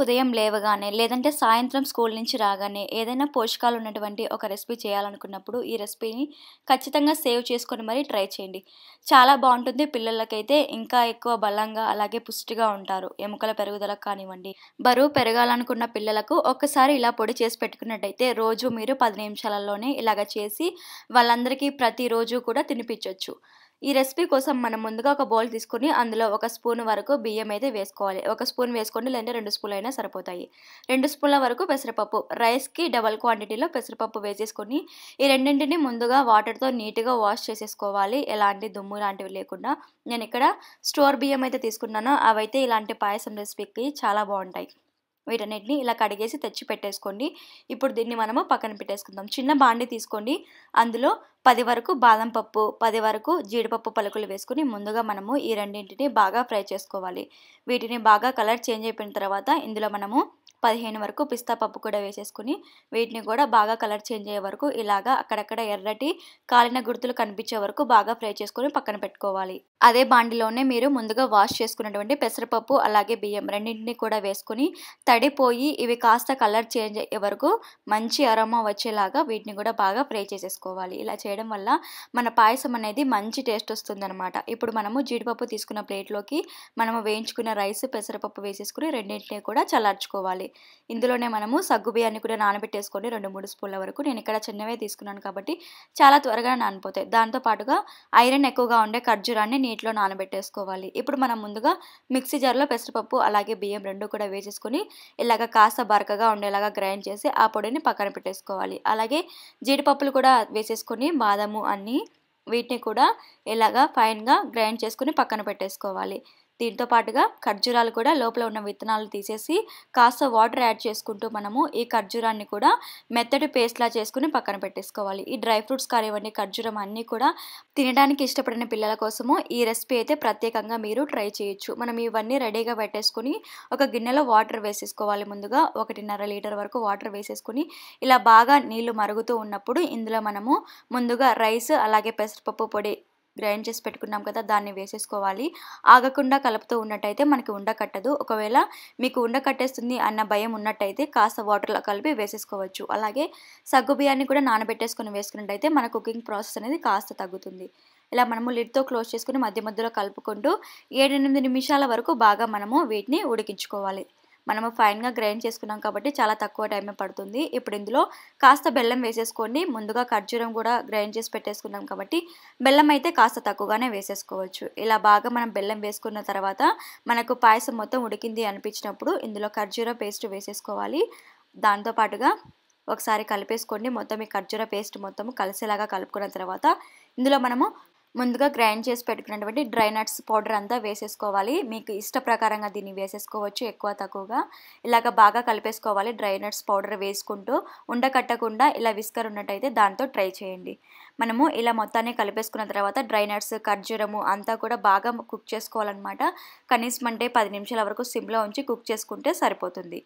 ఉదయం లేవగానే లేదంటే సాయంత్రం స్కూల్ నుంచి రాగానే ఏదైనా పోషకాలు ఉన్నటువంటి ఒక రెసిపీ చేయాలనుకున్నప్పుడు ఈ రెసిపీని ఖచ్చితంగా సేవ్ చేసుకొని మరీ ట్రై చేయండి చాలా బాగుంటుంది పిల్లలకైతే ఇంకా ఎక్కువ బలంగా అలాగే పుష్టిగా ఉంటారు ఎముకల పెరుగుదలకు కానివ్వండి బరువు పెరగాలనుకున్న పిల్లలకు ఒక్కసారి ఇలా పొడి చేసి పెట్టుకున్నట్టయితే రోజు మీరు పది నిమిషాలలోనే ఇలాగ చేసి వాళ్ళందరికీ ప్రతిరోజు కూడా తినిపించవచ్చు ఈ రెసిపీ కోసం మనం ముందుగా ఒక బౌల్ తీసుకుని అందులో ఒక స్పూన్ వరకు బియ్యం అయితే వేసుకోవాలి ఒక స్పూన్ వేసుకోండి లేదంటే రెండు స్పూన్లు అయినా సరిపోతాయి రెండు స్పూన్ల వరకు పెసరపప్పు రైస్కి డబల్ క్వాంటిటీలో పెసరపప్పు వేసేసుకొని ఈ రెండింటిని ముందుగా వాటర్తో నీట్గా వాష్ చేసేసుకోవాలి ఎలాంటి దుమ్ము లాంటివి లేకుండా నేను ఇక్కడ స్టోర్ బియ్యం అయితే తీసుకున్నాను అవైతే ఇలాంటి పాయసం రెసిపీకి చాలా బాగుంటాయి వీటన్నిటిని ఇలా కడిగేసి తెచ్చి పెట్టేసుకోండి ఇప్పుడు దీన్ని మనము పక్కన పెట్టేసుకుందాం చిన్న బాండి తీసుకోండి అందులో పది వరకు బాదం పప్పు పది వరకు జీడిపప్పు పలుకులు వేసుకుని ముందుగా మనము ఈ రెండింటిని బాగా ఫ్రై చేసుకోవాలి వీటిని బాగా కలర్ చేంజ్ అయిపోయిన తర్వాత ఇందులో మనము పదిహేను వరకు పిస్తా పప్పు కూడా వేసేసుకుని వీటిని కూడా బాగా కలర్ చేంజ్ అయ్యే వరకు ఇలాగా అక్కడక్కడ ఎర్రటి కాలిన గుర్తులు కనిపించే వరకు బాగా ఫ్రై చేసుకుని పక్కన పెట్టుకోవాలి అదే బాండిలోనే మీరు ముందుగా వాష్ చేసుకున్నటువంటి పెసరపప్పు అలాగే బియ్యం రెండింటిని కూడా వేసుకుని తడిపోయి ఇవి కాస్త కలర్ చేంజ్ అయ్యే వరకు మంచి అరోమా వచ్చేలాగా వీటిని కూడా బాగా ఫ్రై చేసేసుకోవాలి ఇలా చేయడం వల్ల మన పాయసం అనేది మంచి టేస్ట్ అనమాట ఇప్పుడు మనము జీడిపప్పు తీసుకున్న ప్లేట్లోకి మనము వేయించుకున్న రైస్ పెసరపప్పు వేసేసుకుని రెండింటిని కూడా చల్లార్చుకోవాలి ఇందులోనే మనము సగ్గు బియ్యాన్ని కూడా నానబెట్టేసుకొని రెండు మూడు స్పూన్ల వరకు నేను ఇక్కడ చిన్నవే తీసుకున్నాను కాబట్టి చాలా త్వరగా నానిపోతాయి దాంతోపాటుగా ఐరన్ ఎక్కువగా ఉండే ఖర్జూరాన్ని నీటిలో నానబెట్టేసుకోవాలి ఇప్పుడు మనం ముందుగా మిక్సీ జార్లో పెసరపప్పు అలాగే బియ్యం రెండు కూడా వేసేసుకొని ఇలాగ కాస్త బరకగా ఉండేలాగా గ్రైండ్ చేసి ఆ పొడిని పక్కన పెట్టేసుకోవాలి అలాగే జీడిపప్పులు కూడా వేసేసుకొని బాదము అన్నీ వీటిని కూడా ఇలాగా ఫైన్గా గ్రైండ్ చేసుకుని పక్కన పెట్టేసుకోవాలి దీంతో పాటుగా ఖర్జూరాలు కూడా లోపల ఉన్న విత్తనాలు తీసేసి కాస్త వాటర్ యాడ్ చేసుకుంటూ మనము ఈ ఖర్జూరాన్ని కూడా మెత్తటి పేస్ట్లా చేసుకుని పక్కన పెట్టేసుకోవాలి ఈ డ్రై ఫ్రూట్స్ కానివ్వండి ఖర్జూరం అన్నీ కూడా తినడానికి ఇష్టపడిన పిల్లల కోసము ఈ రెసిపీ అయితే ప్రత్యేకంగా మీరు ట్రై చేయొచ్చు మనం ఇవన్నీ రెడీగా పెట్టేసుకుని ఒక గిన్నెలో వాటర్ వేసేసుకోవాలి ముందుగా ఒకటిన్నర లీటర్ వరకు వాటర్ వేసేసుకుని ఇలా బాగా నీళ్లు మరుగుతూ ఉన్నప్పుడు ఇందులో మనము ముందుగా రైస్ అలాగే పెసరపప్పు పొడి గ్రైండ్ చేసి పెట్టుకున్నాం కదా దాన్ని వేసేసుకోవాలి ఆగకుండా కలుపుతూ ఉన్నట్టయితే మనకి ఉండ కట్టదు ఒకవేళ మీకు ఉండ కట్టేస్తుంది అన్న భయం ఉన్నట్టయితే కాస్త వాటర్లో కలిపి వేసేసుకోవచ్చు అలాగే సగ్గు బియ్యాన్ని కూడా నానబెట్టేసుకొని వేసుకున్నట్టయితే మన కుకింగ్ ప్రాసెస్ అనేది కాస్త తగ్గుతుంది ఇలా మనము లిడ్తో క్లోజ్ చేసుకుని మధ్య మధ్యలో కలుపుకుంటూ ఏడెనిమిది నిమిషాల వరకు బాగా మనము వీటిని ఉడికించుకోవాలి మనము ఫైన్గా గ్రైండ్ చేసుకున్నాం కాబట్టి చాలా తక్కువ టైమే పడుతుంది ఇప్పుడు ఇందులో కాస్త బెల్లం వేసేసుకోండి ముందుగా ఖర్జూరం కూడా గ్రైండ్ చేసి పెట్టేసుకున్నాం కాబట్టి బెల్లం అయితే కాస్త తక్కువగానే వేసేసుకోవచ్చు ఇలా బాగా మనం బెల్లం వేసుకున్న తర్వాత మనకు పాయసం మొత్తం ఉడికింది అనిపించినప్పుడు ఇందులో ఖర్జూర పేస్ట్ వేసేసుకోవాలి దాంతోపాటుగా ఒకసారి కలిపేసుకోండి మొత్తం ఈ ఖర్జూర పేస్ట్ మొత్తం కలిసేలాగా కలుపుకున్న తర్వాత ఇందులో మనము ముందుగా గ్రైండ్ చేసి పెట్టుకున్నటువంటి డ్రై నట్స్ పౌడర్ అంతా వేసేసుకోవాలి మీకు ఇష్ట ప్రకారంగా దీన్ని వేసేసుకోవచ్చు ఎక్కువ తక్కువగా ఇలాగ బాగా కలిపేసుకోవాలి డ్రై నట్స్ పౌడర్ వేసుకుంటూ ఉండకట్టకుండా ఇలా విస్కర్ ఉన్నట్టయితే దాంతో ట్రై చేయండి మనము ఇలా మొత్తాన్ని కలిపేసుకున్న తర్వాత డ్రై నట్స్ ఖర్జూరము అంతా కూడా బాగా కుక్ చేసుకోవాలన్నమాట కనీసం అంటే పది నిమిషాల వరకు సిమ్లో ఉంచి కుక్ చేసుకుంటే సరిపోతుంది